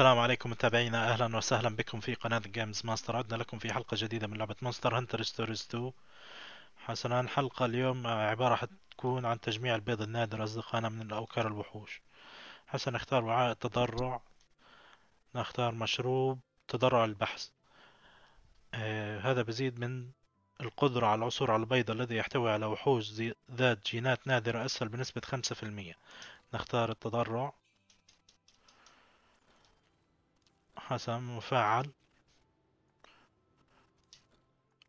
السلام عليكم متابعينا اهلا وسهلا بكم في قناة جيمز ماستر عدنا لكم في حلقة جديدة من لعبة مونستر هانتر ستوريز 2 حسنا الحلقة اليوم عبارة حتكون عن تجميع البيض النادر اصدقائنا من الاوكار الوحوش حسنا نختار وعاء التضرع نختار مشروب تضرع البحث آه هذا بزيد من القدرة على العثور على البيض الذي يحتوي على وحوش ذات جينات نادرة أسهل بنسبة خمسة في المية نختار التضرع حسن مفعل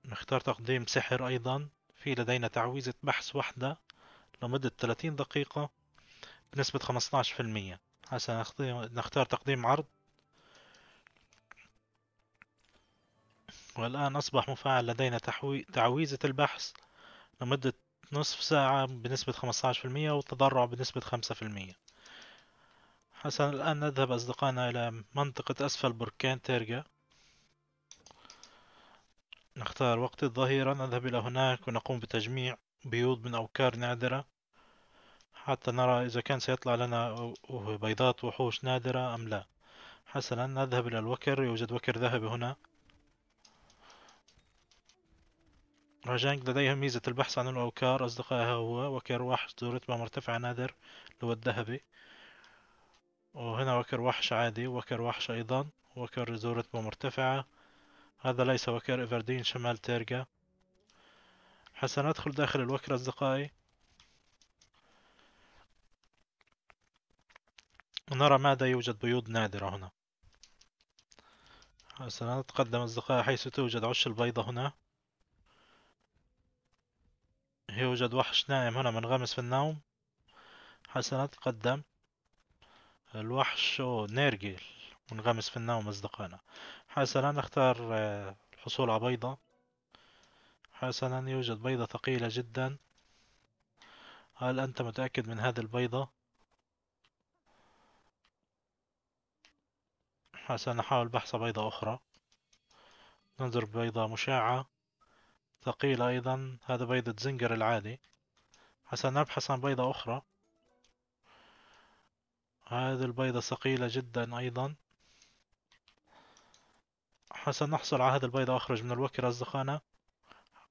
نختار تقديم سحر أيضا في لدينا تعويذة بحث واحدة لمدة 30 دقيقة بنسبة 15% حسن نختار تقديم عرض والآن أصبح مفعل لدينا تحوي... تعويذة البحث لمدة نصف ساعة بنسبة 15% والتضرع بنسبة 5% حسنا الآن نذهب أصدقائنا إلى منطقة أسفل بركان تيرجا نختار وقت الظهيرة نذهب إلى هناك ونقوم بتجميع بيوض من أوكار نادرة حتى نرى إذا كان سيطلع لنا بيضات وحوش نادرة أم لا حسنا نذهب إلى الوكر يوجد وكر ذهبي هنا راجانك لديهم ميزة البحث عن الأوكار أصدقائها هو وكر واحد ذو رتبة مرتفعة نادر هو الذهبي وهنا وكر وحش عادي وكر وحش أيضا وكر زورة مرتفعة هذا ليس وكر إفردين شمال تيرجا حسنا ندخل داخل الوكر أصدقائي ونرى ماذا يوجد بيوض نادرة هنا حسنا نتقدم أصدقائي حيث توجد عش البيضة هنا يوجد وحش نائم هنا منغمس في النوم حسنا نتقدم الوحش نيرجيل ونغمس في النوم أصدقائنا حسنا نختار آه، الحصول على بيضة حسنا يوجد بيضة ثقيلة جدا هل أنت متأكد من هذه البيضة؟ حسنا نحاول بحث بيضة أخرى ننظر بيضة مشعة ثقيلة أيضا هذا بيضة زنجر العادي حسنا نبحث عن بيضة أخرى هذه البيضة ثقيلة جدا أيضا نحصل على هذه البيضة وأخرج من الوكر أصدقائنا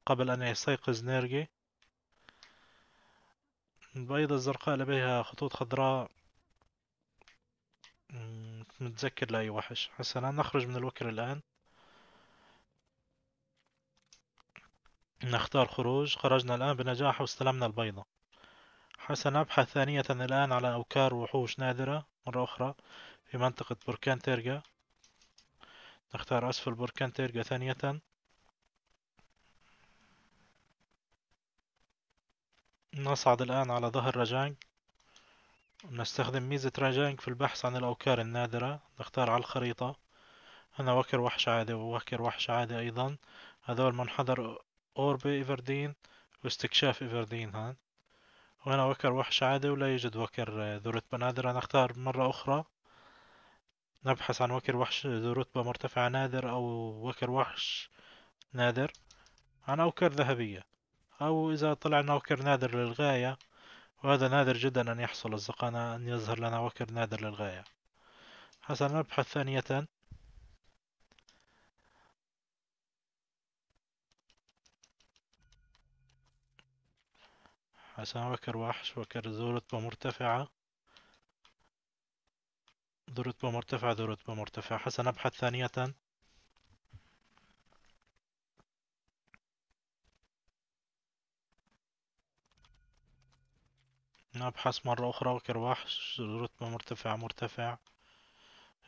قبل أن يستيقظ نيرجي البيضة الزرقاء لديها خطوط خضراء متذكر لأي وحش حسنا نخرج من الوكر الآن نختار خروج خرجنا الآن بنجاح واستلمنا البيضة سنبحث ثانية الآن على أوكار وحوش نادرة مرة أخرى في منطقة بركان تيرجا نختار أسفل بركان تيرجا ثانية نصعد الآن على ظهر راجانج نستخدم ميزة راجانج في البحث عن الأوكار النادرة نختار على الخريطة هنا وكر وحش عادي ووكر وحش عادي أيضا هذول منحدر أوربي إيفردين واستكشاف إيفردين هان وهنا وكر وحش عادي ولا يوجد وكر ذو رتبة نادرة نختار مرة أخرى نبحث عن وكر وحش ذو رتبة مرتفعة نادر أو وكر وحش نادر عن أوكر ذهبية أو إذا طلع لنا وكر نادر للغاية وهذا نادر جدا أن يحصل أصدقائنا أن يظهر لنا وكر نادر للغاية حسنا نبحث ثانية عشان وكر وحش وكر ذو رتبة مرتفعة ذو رتبة مرتفعة ذو رتبة مرتفعة حسن أبحث ثانية نبحث مرة أخرى وكر وحش ذو رتبة مرتفعة مرتفع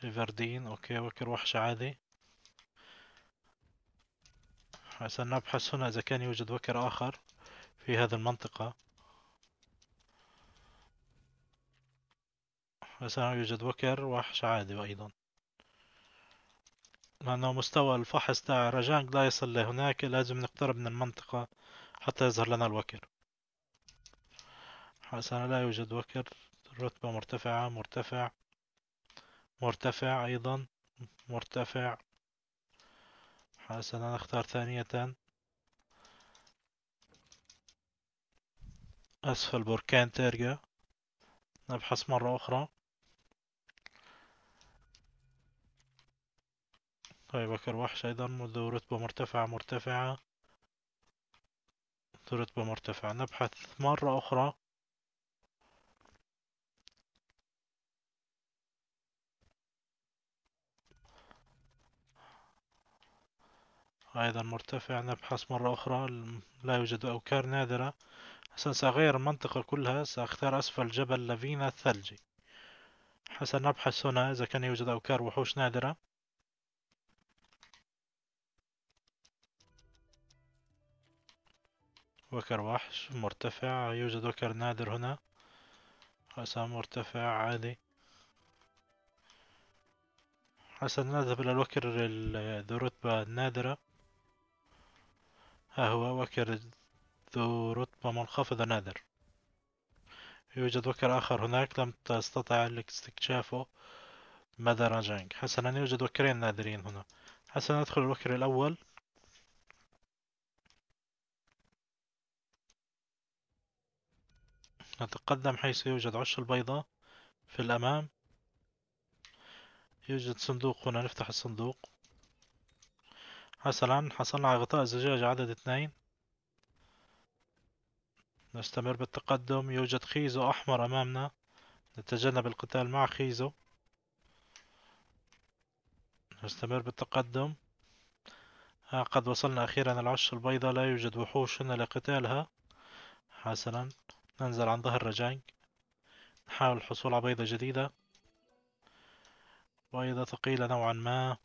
ريفردين أوكي وكر وحش عادي حسن نبحث هنا إذا كان يوجد وكر آخر في هذه المنطقة هنا يوجد وكر وحش عادي أيضا لأنه مستوى الفحص تاع رجانج لا يصل لهناك لازم نقترب من المنطقة حتى يظهر لنا الوكر حسنا لا يوجد وكر رتبة مرتفعة مرتفع مرتفع أيضا مرتفع حسنا نختار ثانية أسفل بركان تيرجا نبحث مرة أخرى طيب اكر وحش أيضا منذ رتبة مرتفعة مرتفعة منذ رتبة مرتفعة نبحث مرة أخرى أيضا مرتفع نبحث مرة أخرى لا يوجد أوكار نادرة حسنا سأغير المنطقة كلها سأختار أسفل جبل لافينا الثلجي حسنا نبحث هنا إذا كان يوجد أوكار وحوش نادرة وكر وحش مرتفع يوجد وكر نادر هنا حسن مرتفع عالي حسن نذهب إلى الوكر ذو رتبة نادرة ها هو وكر ذو رتبة منخفضة نادر يوجد وكر آخر هناك لم تستطع استكشافه مدى رجعك حسنا يوجد وكرين نادرين هنا حسنا ندخل الوكر الأول نتقدم حيث يوجد عش البيضة في الأمام يوجد صندوق هنا نفتح الصندوق حسنا حصلنا على غطاء زجاج عدد اثنين نستمر بالتقدم يوجد خيزو أحمر أمامنا نتجنب القتال مع خيزو نستمر بالتقدم ها قد وصلنا أخيرا العش البيضاء لا يوجد وحوش هنا لقتالها حسنا ننزل عن ظهر رجانج نحاول الحصول على بيضة جديدة بيضة ثقيلة نوعا ما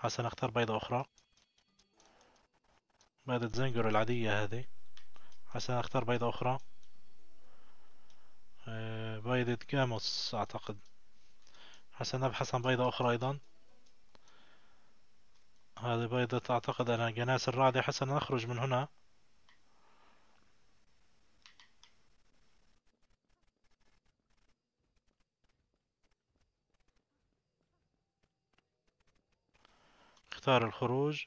حسنا نختار بيضة أخرى بيضة زنجر العادية هذه حسنا نختار بيضة أخرى آه، بيضة جاموس أعتقد حسنا نبحث عن بيضة أخرى أيضا هذه بيضة أعتقد أنا جناس الرعد حسنا نخرج من هنا اختار الخروج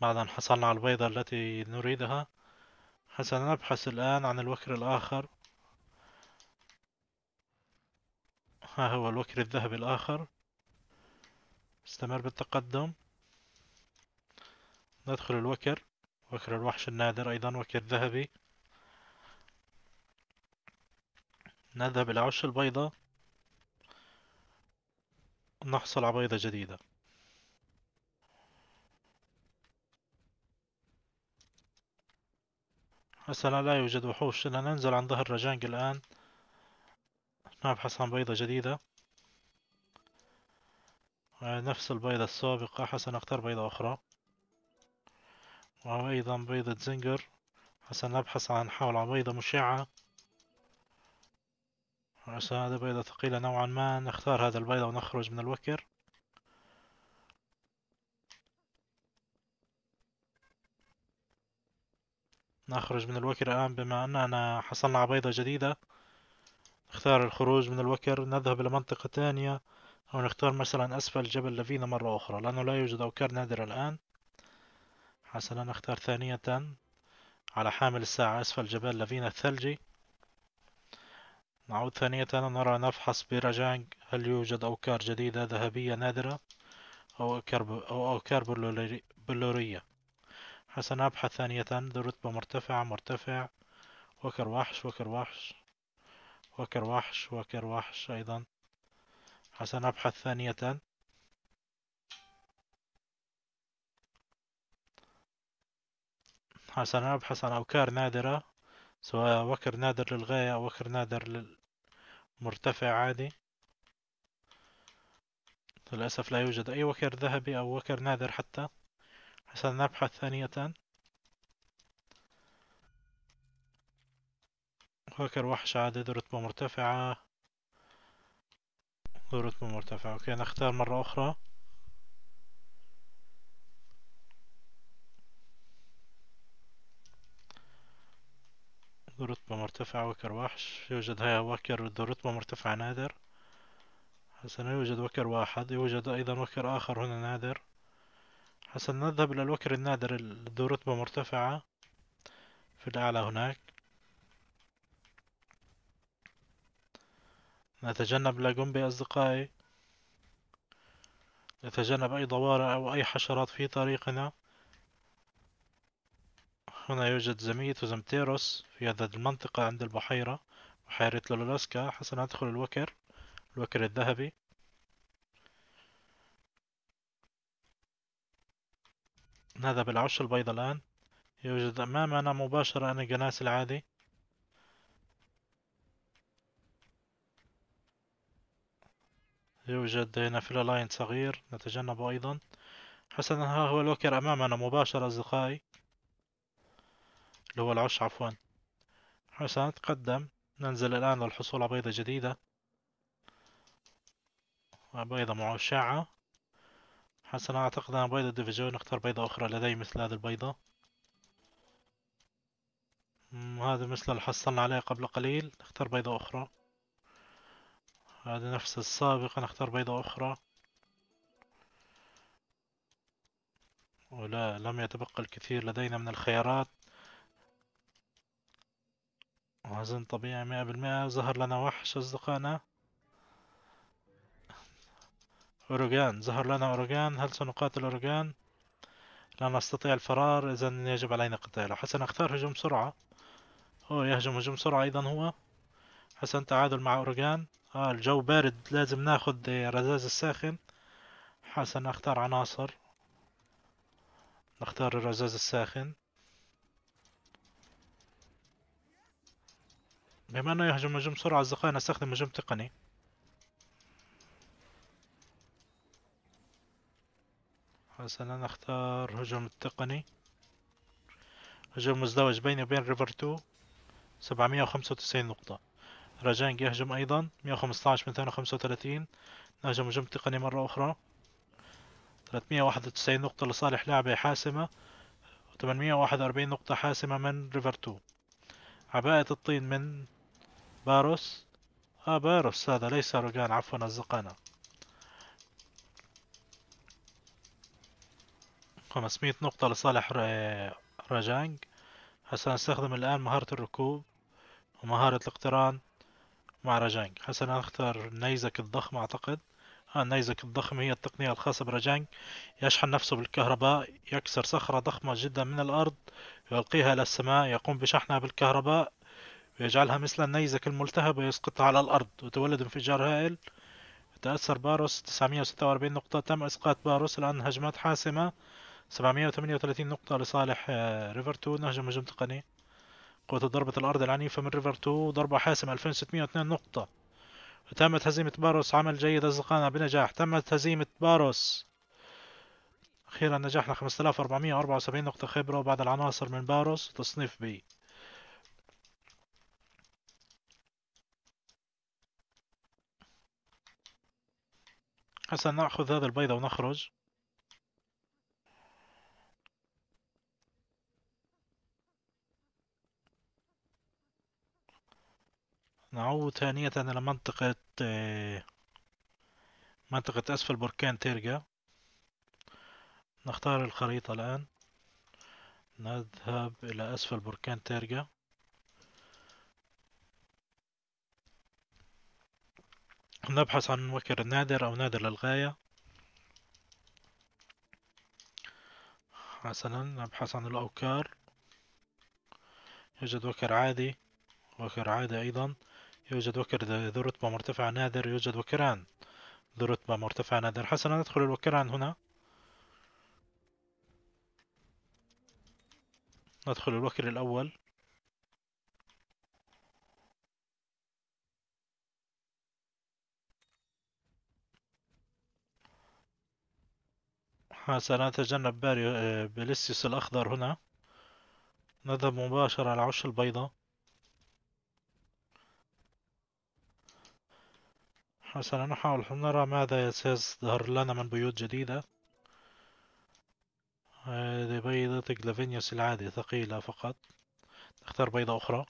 بعد أن حصلنا على البيضة التي نريدها سنبحث الآن عن الوكر الآخر ها هو الوكر الذهبي الآخر استمر بالتقدم ندخل الوكر وكر الوحش النادر أيضا وكر ذهبي نذهب إلى عش البيضة نحصل على بيضة جديدة حسنا لا يوجد وحوش لنا ننزل عن ظهر رجانج الآن نبحث عن بيضة جديدة آه، نفس البيضة السابقة حسنا اختار بيضة أخرى وأيضا بيضة زنجر حسنا نبحث عن حول بيضة مشعة عسى هذا بيضة ثقيلة نوعا ما نختار هذا البيضة ونخرج من الوكر نخرج من الوكر الآن بما أننا حصلنا على بيضة جديدة نختار الخروج من الوكر نذهب إلى منطقة ثانية أو نختار مثلا أسفل جبل لفينا مرة أخرى لأنه لا يوجد أوكار نادرة الآن حسنا نختار ثانية على حامل الساعة أسفل جبل لفينا الثلجي نعود ثانية نرى نفحص بيراجانج هل يوجد أوكار جديدة ذهبية نادرة أو أوكار, أو أوكار بلورية حسنا أبحث ثانية ذو رتبة مرتفعة مرتفع وكر وحش وكر وحش وكر وحش وكر وحش أيضا حسنا أبحث ثانية حسنا أبحث عن أوكار نادرة سواء وكر نادر للغاية أو وكر نادر لل... مرتفع عادي للأسف لا يوجد أي وكر ذهبي أو وكر نادر حتى نبحث ثانية وكر وحش عادي ذو رتبة مرتفعة ذو رتبة مرتفعة أوكي نختار مرة أخرى رتبة مرتفعة وكر وحش يوجد هيا وكر ذو رتبة مرتفعة نادر حسنا يوجد وكر واحد يوجد أيضا وكر آخر هنا نادر حسنا نذهب إلى الوكر النادر ذو رتبة مرتفعة في الأعلى هناك نتجنب لاجومبي أصدقائي نتجنب أي ضوارع أو أي حشرات في طريقنا هنا يوجد جميع زمتيروس في هذا المنطقة عند البحيرة بحيرة لولولاسكا حسنا ندخل الوكر الوكر الذهبي نذهب بالعش عش البيضاء الآن يوجد أمامنا مباشرة جناس العادي يوجد هنا فيلا لاين صغير نتجنبه أيضا حسنا ها هو الوكر أمامنا مباشرة أصدقائي اللي هو العش عفوا حسنا نتقدم ننزل الآن للحصول على بيضة جديدة بيضة معشعة حسنا أعتقد أن بيضة ديفيجون نختار بيضة أخرى لدي مثل هذه البيضة هذا مثل اللي حصلنا عليه قبل قليل نختار بيضة أخرى هذا نفس السابقة نختار بيضة أخرى ولا لم يتبقى الكثير لدينا من الخيارات وزن طبيعي مئة بالمئة ظهر لنا وحش أصدقائنا أوروغان ظهر لنا أوروغان هل سنقاتل أوروغان؟ لا نستطيع الفرار إذا يجب علينا قتاله حسن اختار هجوم سرعة هو يهجم هجوم سرعة أيضا هو حسن تعادل مع أوروغان آه الجو بارد لازم ناخد رزاز الساخن حسن اختار عناصر نختار الرزاز الساخن بما انه يهجم هجوم سرعة اصدقائي نستخدم هجوم تقني حسنا نختار هجوم التقني هجوم مزدوج بيني وبين ريفر 2 795 نقطة راجانج يهجم أيضا 115 من 235 نهجم هجوم تقني مرة أخرى 391 نقطة لصالح لعبة حاسمة 841 نقطة حاسمة من ريفر 2 عباءة الطين من باروس آه باروس هذا ليس روجان عفوا أصدقائنا خمسمية نقطة لصالح راجانج سنستخدم الآن مهارة الركوب ومهارة الاقتران مع راجانج حسنا نختار نيزك الضخم أعتقد النيزك آه، الضخم هي التقنية الخاصة براجانج يشحن نفسه بالكهرباء يكسر صخرة ضخمة جدا من الأرض يلقيها إلى السماء يقوم بشحنها بالكهرباء ويجعلها مثل النيزك الملتهبة ويسقطها على الأرض وتولد انفجار هائل تأثر باروس 946 نقطة تم إسقاط باروس الآن هجمات حاسمة 738 نقطة لصالح آه، ريفر 2 نهجم هجوم تقني قوة ضربة الأرض العنيفة من ريفر 2 ضربة حاسمة 2602 نقطة وتمت هزيمة باروس عمل جيد أصدقائنا بنجاح تمت هزيمة باروس أخيرا نجحنا 5474 نقطة خبرة بعد العناصر من باروس تصنيف بي حسنا ناخذ هذا البيضة ونخرج نعود ثانية إلى منطقة منطقة أسفل بركان تيرجا نختار الخريطة الآن نذهب إلى أسفل بركان تيرجا نبحث عن وكر نادر أو نادر للغاية حسنا نبحث عن الأوكار يوجد وكر عادي وكر عادي أيضا يوجد وكر ذو رتبة مرتفعة نادر يوجد وكران ذو رتبة مرتفعة نادر حسنا ندخل الوكران هنا ندخل الوكر الأول سنتجنب باري آه، بليسيوس الأخضر هنا نذهب مباشرة على عش البيضة حسنا نحاول نرى ماذا سيظهر لنا من بيوت جديدة هذه بيضة جلافينيوس العادي ثقيلة فقط نختار بيضة أخرى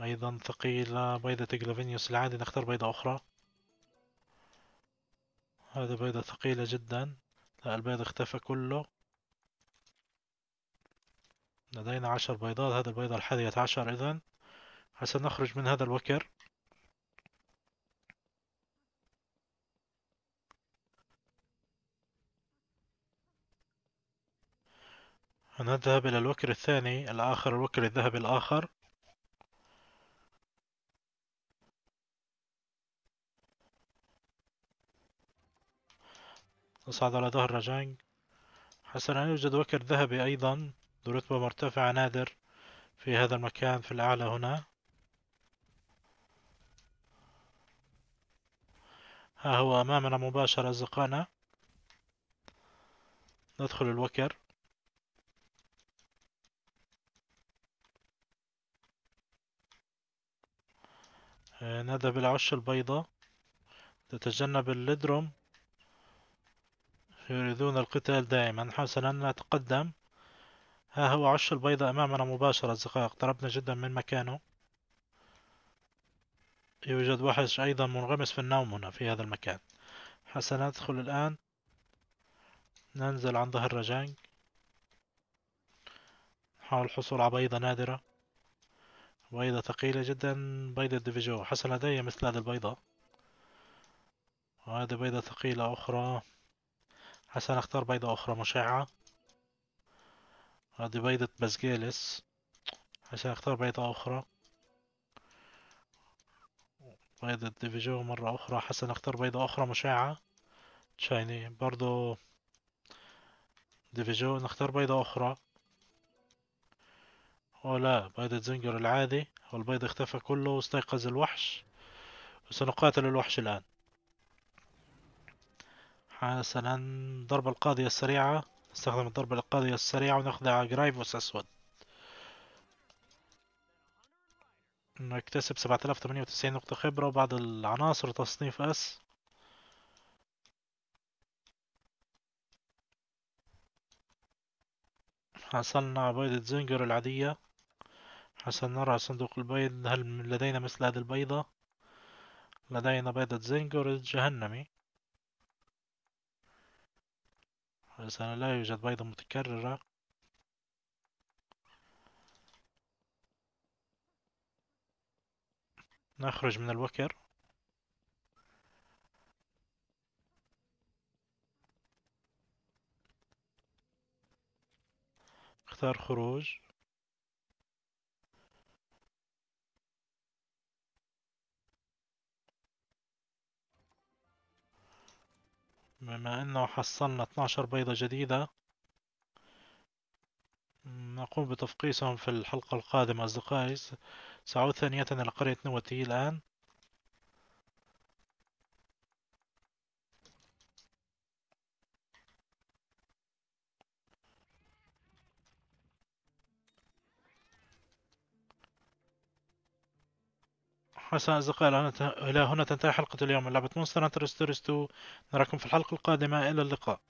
أيضا ثقيلة بيضة جلافينيوس العادي نختار بيضة أخرى هذا بيضة ثقيلة جدا لا البيض اختفى كله لدينا عشر بيضات هذا البيضة الحادية عشر إذا نخرج من هذا الوكر نذهب إلى الوكر الثاني الآخر الوكر الذهبي الآخر نصعد على ظهر رجانج حسنا يوجد وكر ذهبي أيضا برتبة مرتفعة نادر في هذا المكان في الأعلى هنا ها هو أمامنا مباشرة أصدقائنا ندخل الوكر آه، نذهب إلى عش البيضة تتجنب الليدروم يريدون القتال دائما حسنا نتقدم ها هو عش البيضة أمامنا مباشرة أصدقائي اقتربنا جدا من مكانه يوجد وحش أيضا منغمس في النوم هنا في هذا المكان حسنا ندخل الآن ننزل عن ظهر رجانج نحاول الحصول على بيضة نادرة بيضة ثقيلة جدا بيضة ديفيجو حسنا لدي مثل هذه البيضة وهذه بيضة ثقيلة أخرى حسنا اختار بيضة أخرى مشعة هذه بيضة بسجالس حسنا اختار بيضة أخرى بيضة ديفيجو مرة أخرى حسنا اختار بيضة أخرى مشعة شايني برضو ديفيجو نختار بيضة أخرى أو لا بيضة زنجر العادي والبيض اختفى كله واستيقظ الوحش وسنقاتل الوحش الآن حسنا ضربة القاضية السريعة نستخدم الضربة القاضية السريعة ونخضع جرايفوس أسود نكتسب 7098 نقطة خبرة وبعض العناصر تصنيف أس حصلنا على بيضة زنجر العادية حصلنا نرى صندوق البيض هل لدينا مثل هذه البيضة لدينا بيضة زنجر الجهنمي مثلا لا يوجد بيضة متكررة نخرج من الوكر اختار خروج بما انه حصلنا 12 بيضة جديدة نقوم بتفقيسهم في الحلقة القادمة أصدقائي سأعود ثانية إلى قرية نوتي الآن حسنا أصدقائي إلى هنا تنتهي حلقة اليوم من لعبة مونستر هانتر ستوريز 2 نراكم في الحلقة القادمة إلى اللقاء